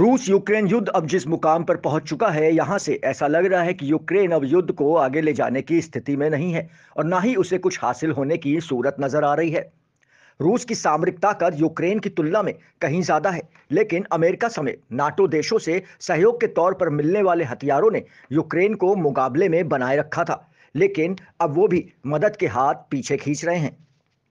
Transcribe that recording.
रूस यूक्रेन युद्ध अब जिस मुकाम पर पहुंच चुका है यहां से ऐसा लग रहा है कि यूक्रेन अब युद्ध को आगे ले जाने की स्थिति में नहीं है और ना ही उसे कुछ हासिल होने की सूरत नजर आ रही है रूस की सामरिक ताकत यूक्रेन की तुलना में कहीं ज्यादा है लेकिन अमेरिका समेत नाटो देशों से सहयोग के तौर पर मिलने वाले हथियारों ने यूक्रेन को मुकाबले में बनाए रखा था लेकिन अब वो भी मदद के हाथ पीछे खींच रहे हैं